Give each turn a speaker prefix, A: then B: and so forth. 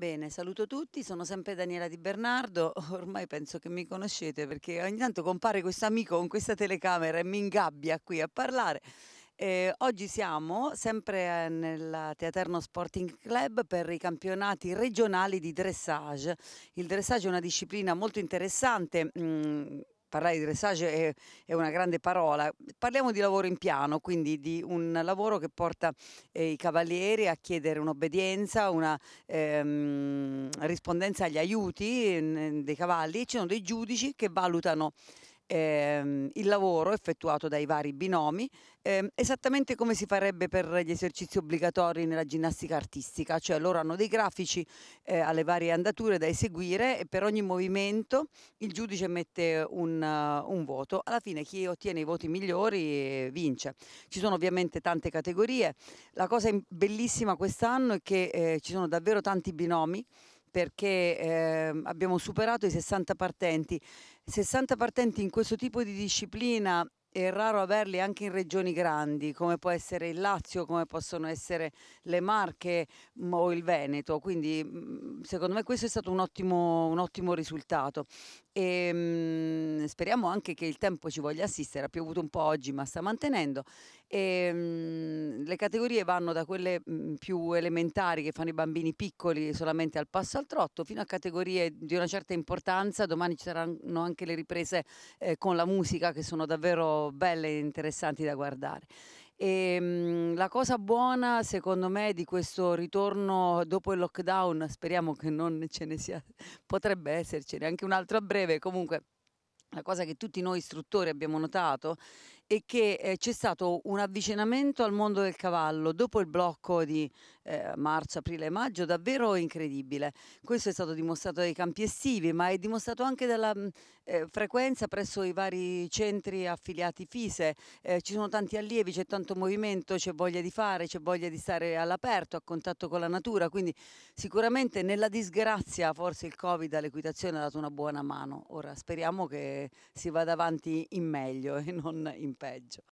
A: Bene, saluto tutti, sono sempre Daniela Di Bernardo, ormai penso che mi conoscete perché ogni tanto compare questo amico con questa telecamera e mi ingabbia qui a parlare. Eh, oggi siamo sempre eh, nel Teaterno Sporting Club per i campionati regionali di dressage. Il dressage è una disciplina molto interessante. Mh, mm, parlare di dressage è, è, una grande parola, parliamo di lavoro in piano, quindi di un lavoro che porta eh, i cavalieri a chiedere un'obbedienza, una ehm, rispondenza agli aiuti eh, dei cavalli, ci sono dei giudici che valutano ehm, il lavoro effettuato dai vari binomi, ehm, esattamente come si farebbe per gli esercizi obbligatori nella ginnastica artistica, cioè loro hanno dei grafici eh, alle varie andature da eseguire e per ogni movimento il giudice mette un, uh, un voto. Alla fine chi ottiene i voti migliori eh, vince. Ci sono ovviamente tante categorie. La cosa bellissima quest'anno è che eh, ci sono davvero tanti binomi perché eh, abbiamo superato i 60 partenti. 60 partenti in questo tipo di disciplina è raro averli anche in regioni grandi come può essere il Lazio, come possono essere le Marche mm, o il Veneto, quindi mm, secondo me questo è stato un ottimo, un ottimo risultato e ehm, mh, speriamo anche che il tempo ci voglia assistere, ha piovuto un po' oggi ma sta mantenendo e, ehm, mh, le categorie vanno da quelle mhmm, più elementari che fanno i bambini piccoli solamente al passo al trotto fino a categorie di una certa importanza. Domani ci saranno anche le riprese eh, con la musica che sono davvero belle e interessanti da guardare. E, ehm, la cosa buona secondo me di questo ritorno dopo il lockdown, speriamo che non ce ne sia, potrebbe esserci anche un altro a breve, comunque la cosa che tutti noi istruttori abbiamo notato e che eh, c'è stato un avvicinamento al mondo del cavallo dopo il blocco di eh, marzo, aprile e maggio davvero incredibile. Questo è stato dimostrato dai campi estivi, ma è dimostrato anche dalla mm, eh, frequenza presso i vari centri affiliati FISE. Eh, ci sono tanti allievi, c'è tanto movimento, c'è voglia di fare, c'è voglia di stare all'aperto, a contatto con la natura, quindi sicuramente nella disgrazia forse il Covid all'equitazione ha dato una buona mano. Ora speriamo che si vada avanti in meglio e non in peggio.